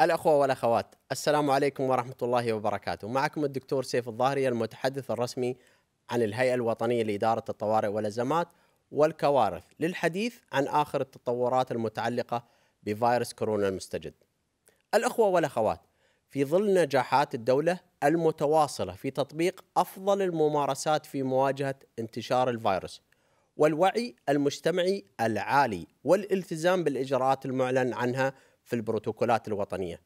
الأخوة والأخوات السلام عليكم ورحمة الله وبركاته معكم الدكتور سيف الظاهري المتحدث الرسمي عن الهيئة الوطنية لإدارة الطوارئ والأزمات والكوارث للحديث عن آخر التطورات المتعلقة بفيروس كورونا المستجد الأخوة والأخوات في ظل نجاحات الدولة المتواصلة في تطبيق أفضل الممارسات في مواجهة انتشار الفيروس والوعي المجتمعي العالي والالتزام بالإجراءات المعلن عنها في البروتوكولات الوطنية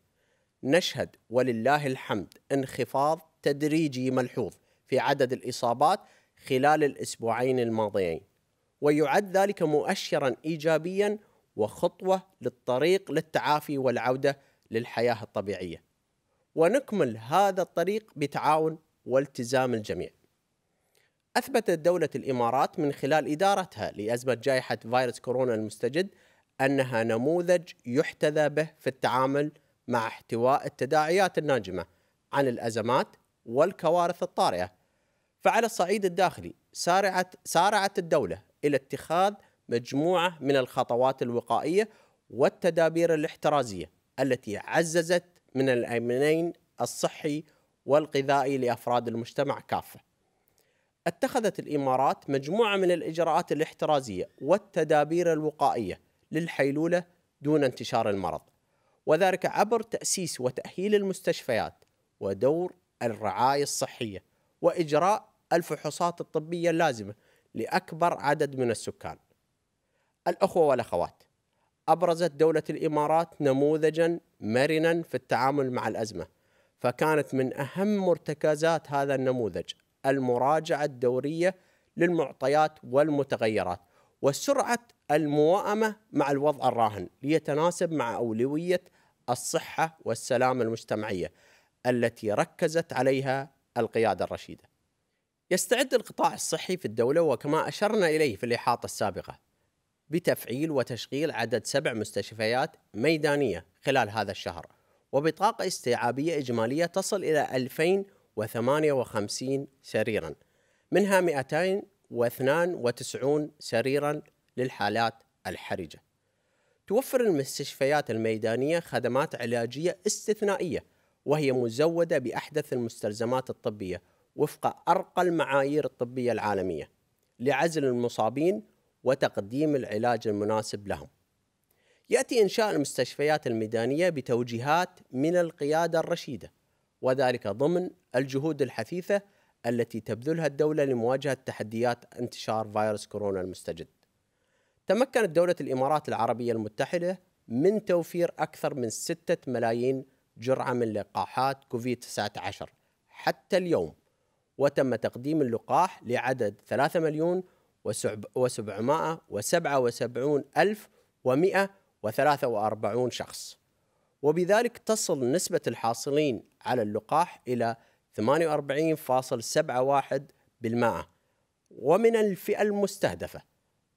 نشهد ولله الحمد انخفاض تدريجي ملحوظ في عدد الإصابات خلال الأسبوعين الماضيين ويعد ذلك مؤشرا إيجابيا وخطوة للطريق للتعافي والعودة للحياة الطبيعية ونكمل هذا الطريق بتعاون والتزام الجميع أثبتت دولة الإمارات من خلال إدارتها لأزمة جائحة فيروس كورونا المستجد انها نموذج يحتذى به في التعامل مع احتواء التداعيات الناجمه عن الازمات والكوارث الطارئه. فعلى الصعيد الداخلي سارعت سارعت الدوله الى اتخاذ مجموعه من الخطوات الوقائيه والتدابير الاحترازيه التي عززت من الامنين الصحي والغذائي لافراد المجتمع كافه. اتخذت الامارات مجموعه من الاجراءات الاحترازيه والتدابير الوقائيه للحيلولة دون انتشار المرض وذلك عبر تأسيس وتأهيل المستشفيات ودور الرعاية الصحية وإجراء الفحوصات الطبية اللازمة لأكبر عدد من السكان الأخوة والأخوات أبرزت دولة الإمارات نموذجا مرنا في التعامل مع الأزمة فكانت من أهم مرتكزات هذا النموذج المراجعة الدورية للمعطيات والمتغيرات وسرعة الموائمة مع الوضع الراهن ليتناسب مع أولوية الصحة والسلامة المجتمعية التي ركزت عليها القيادة الرشيدة. يستعد القطاع الصحي في الدولة وكما أشرنا إليه في الإحاطة السابقة بتفعيل وتشغيل عدد سبع مستشفيات ميدانية خلال هذا الشهر وبطاقة استيعابية إجمالية تصل إلى 2058 سريرا منها 292 سريرا للحالات الحرجة توفر المستشفيات الميدانية خدمات علاجية استثنائية وهي مزودة بأحدث المستلزمات الطبية وفق أرقى المعايير الطبية العالمية لعزل المصابين وتقديم العلاج المناسب لهم ياتي انشاء المستشفيات الميدانيه بتوجيهات من القياده الرشيده وذلك ضمن الجهود الحثيثه التي تبذلها الدوله لمواجهه تحديات انتشار فيروس كورونا المستجد تمكنت دولة الإمارات العربية المتحدة من توفير أكثر من 6 ملايين جرعة من لقاحات كوفيد-19 حتى اليوم وتم تقديم اللقاح لعدد 3 مليون و777 ألف و143 شخص وبذلك تصل نسبة الحاصلين على اللقاح إلى 48.71% ومن الفئة المستهدفة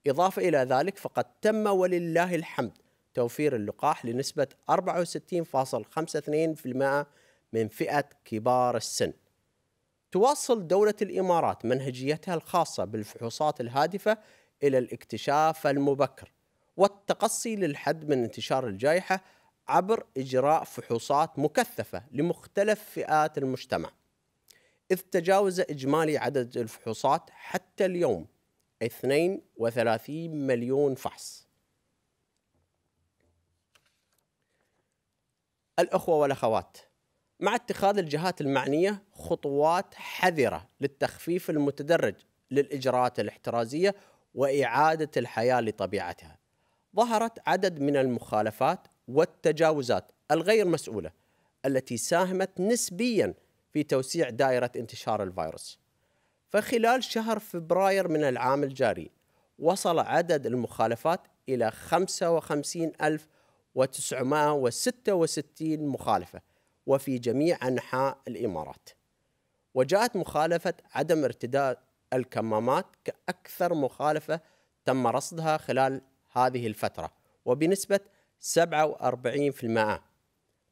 إضافة إلى ذلك فقد تم ولله الحمد توفير اللقاح لنسبة 64.52% من فئة كبار السن تواصل دولة الإمارات منهجيتها الخاصة بالفحوصات الهادفة إلى الاكتشاف المبكر والتقصي للحد من انتشار الجائحة عبر إجراء فحوصات مكثفة لمختلف فئات المجتمع إذ تجاوز إجمالي عدد الفحوصات حتى اليوم 32 مليون فحص الأخوة والأخوات مع اتخاذ الجهات المعنية خطوات حذرة للتخفيف المتدرج للإجراءات الاحترازية وإعادة الحياة لطبيعتها ظهرت عدد من المخالفات والتجاوزات الغير مسؤولة التي ساهمت نسبياً في توسيع دائرة انتشار الفيروس فخلال شهر فبراير من العام الجاري وصل عدد المخالفات إلى 55966 مخالفة وفي جميع أنحاء الإمارات وجاءت مخالفة عدم ارتداء الكمامات كأكثر مخالفة تم رصدها خلال هذه الفترة وبنسبة 47%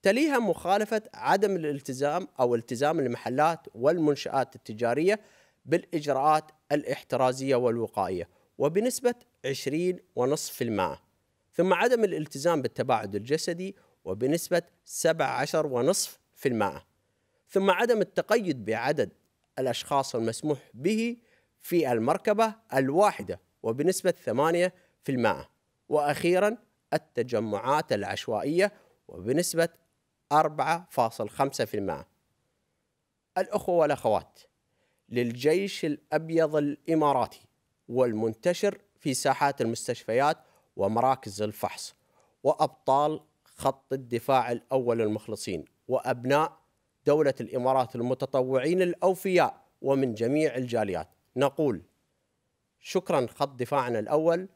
تليها مخالفة عدم الالتزام أو التزام المحلات والمنشآت التجارية بالإجراءات الاحترازية والوقائية وبنسبة 20.5% ثم عدم الالتزام بالتباعد الجسدي وبنسبة 17.5% ثم عدم التقيد بعدد الأشخاص المسموح به في المركبة الواحدة وبنسبة 8% وأخيرا التجمعات العشوائية وبنسبة 4.5% الأخوة والأخوات للجيش الابيض الاماراتي والمنتشر في ساحات المستشفيات ومراكز الفحص وابطال خط الدفاع الاول المخلصين وابناء دوله الامارات المتطوعين الاوفياء ومن جميع الجاليات نقول شكرا خط دفاعنا الاول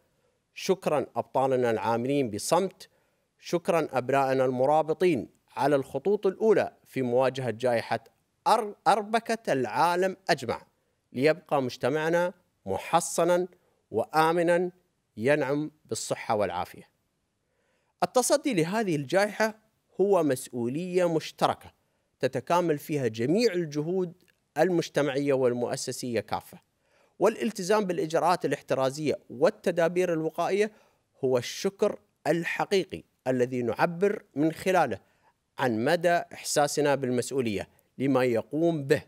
شكرا ابطالنا العاملين بصمت شكرا ابنائنا المرابطين على الخطوط الاولى في مواجهه جائحه أربكة العالم أجمع ليبقى مجتمعنا محصنا وآمنا ينعم بالصحة والعافية التصدي لهذه الجائحة هو مسؤولية مشتركة تتكامل فيها جميع الجهود المجتمعية والمؤسسية كافة والالتزام بالإجراءات الاحترازية والتدابير الوقائية هو الشكر الحقيقي الذي نعبر من خلاله عن مدى إحساسنا بالمسؤولية لما يقوم به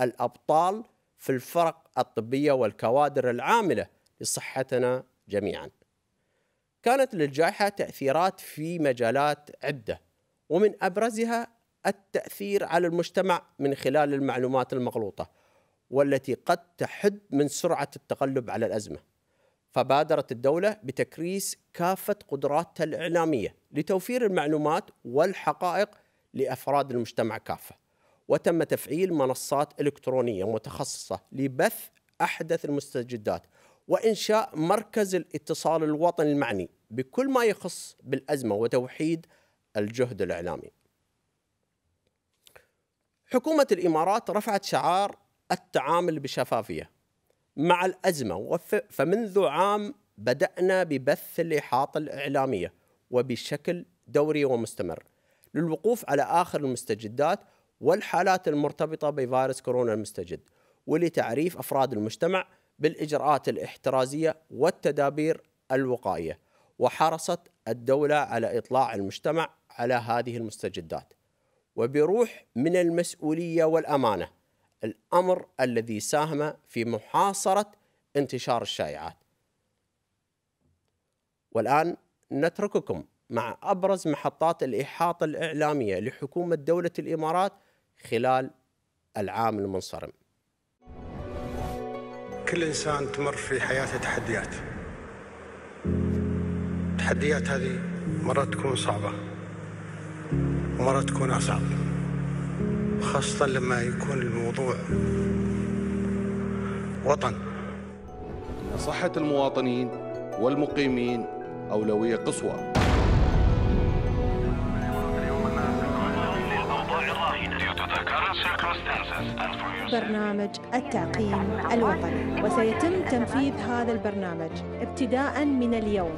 الأبطال في الفرق الطبية والكوادر العاملة لصحتنا جميعا كانت للجائحة تأثيرات في مجالات عدة ومن أبرزها التأثير على المجتمع من خلال المعلومات المغلوطة والتي قد تحد من سرعة التغلب على الأزمة فبادرت الدولة بتكريس كافة قدراتها الإعلامية لتوفير المعلومات والحقائق لأفراد المجتمع كافة وتم تفعيل منصات إلكترونية متخصصة لبث أحدث المستجدات وإنشاء مركز الاتصال الوطني المعني بكل ما يخص بالأزمة وتوحيد الجهد الإعلامي حكومة الإمارات رفعت شعار التعامل بشفافية مع الأزمة فمنذ عام بدأنا ببث الإحاطة الإعلامية وبشكل دوري ومستمر للوقوف على آخر المستجدات والحالات المرتبطة بفيروس كورونا المستجد ولتعريف أفراد المجتمع بالإجراءات الاحترازية والتدابير الوقائية وحرصت الدولة على إطلاع المجتمع على هذه المستجدات وبروح من المسؤولية والأمانة الأمر الذي ساهم في محاصرة انتشار الشائعات والآن نترككم مع أبرز محطات الإحاطة الإعلامية لحكومة دولة الإمارات خلال العام المنصرم كل إنسان تمر في حياته تحديات التحديات هذه مرات تكون صعبة ومرات تكون أصعب خاصة لما يكون الموضوع وطن صحة المواطنين والمقيمين أولوية قصوى برنامج التعقيم الوطني وسيتم تنفيذ هذا البرنامج ابتداء من اليوم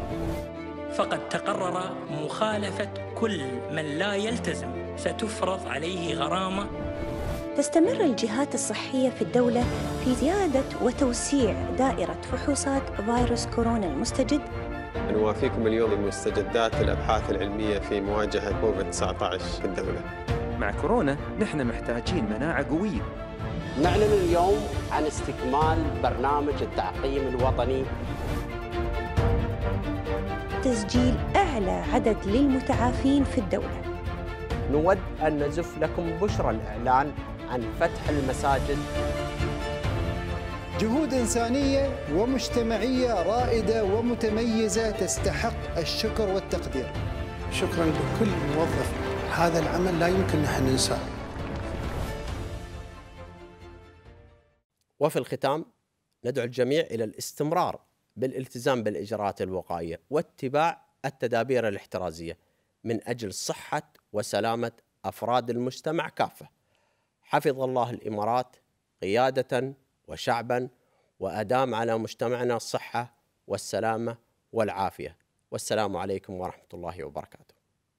فقد تقرر مخالفة كل من لا يلتزم ستفرض عليه غرامة تستمر الجهات الصحية في الدولة في زيادة وتوسيع دائرة فحوصات فيروس كورونا المستجد نوافيكم اليوم المستجدات الأبحاث العلمية في مواجهة كوفيد-19 في الدولة مع كورونا نحن محتاجين مناعة قوية نعلن اليوم عن استكمال برنامج التعقيم الوطني تسجيل أعلى عدد للمتعافين في الدولة نود أن نزف لكم بشرى الإعلان عن فتح المساجد جهود إنسانية ومجتمعية رائدة ومتميزة تستحق الشكر والتقدير شكرا لكل موظف هذا العمل لا يمكن نحن ننساه وفي الختام ندعو الجميع إلى الاستمرار بالالتزام بالإجراءات الوقائية واتباع التدابير الاحترازية من أجل صحة وسلامة أفراد المجتمع كافة حفظ الله الإمارات قيادة وشعبا وأدام على مجتمعنا الصحة والسلامة والعافية والسلام عليكم ورحمة الله وبركاته